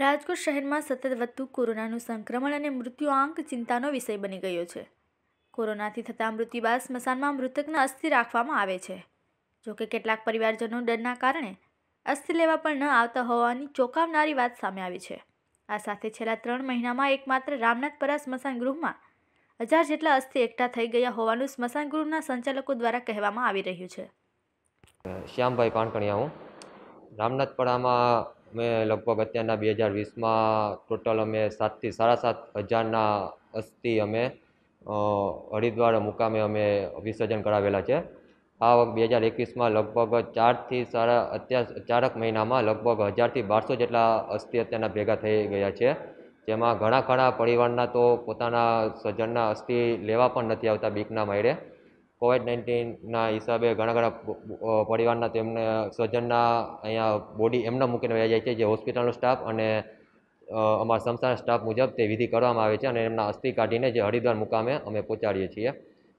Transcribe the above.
રાજકોટ શહેરમાં સતત વધતું કોરોનાનું સંક્રમણ અને મૃત્યુ આંક ચિંતાનો વિષય બની ગયો છે કોરોનાથી થતા મૃત્યુ બાદ સ્મશાનમાં મૃતકના અસ્થિ રાખવામાં આવે છે જોકે કેટલાક પરિવારજનો ડરના કારણે અસ્થિ લેવા પણ ન આવતા હોવાની ચોંકાવનારી વાત સામે આવી છે આ સાથે છેલ્લા ત્રણ મહિનામાં એકમાત્ર રામનાથપરા સ્મશાન ગૃહમાં હજાર જેટલા અસ્થિ એકઠા થઈ ગયા હોવાનું સ્મશાન ગૃહના સંચાલકો દ્વારા કહેવામાં આવી રહ્યું છે શ્યામભાઈ પાનકણિયા હું રામનાથપરામાં મેં લગભગ અત્યારના બે હજાર વીસમાં ટોટલ અમે સાતથી સાડા સાત હજારના અસ્થિ અમે હરિદ્વાર મુકામે અમે વિસર્જન કરાવેલા છે આ વખત બે હજાર એકવીસમાં લગભગ ચારથી સાડા અત્યાર ચારક મહિનામાં લગભગ હજારથી બારસો જેટલા અસ્થિ અત્યારના ભેગા થઈ ગયા છે જેમાં ઘણા ઘણા પરિવારના તો પોતાના સજ્જનના અસ્થિ લેવા પણ નથી આવતા બીકના માયરે કોવિડ નાઇન્ટીનના હિસાબે ઘણા ઘણા પરિવારના તેમને સ્વજનના અહીંયા બોડી એમના મૂકીને વયા જાય છે જે હોસ્પિટલનો સ્ટાફ અને અમારા સંસ્થાના સ્ટાફ મુજબ તે વિધિ કરવામાં આવે છે અને એમના અસ્થિ કાઢીને જે હરિદ્વાર મુકામે અમે પહોંચાડીએ છીએ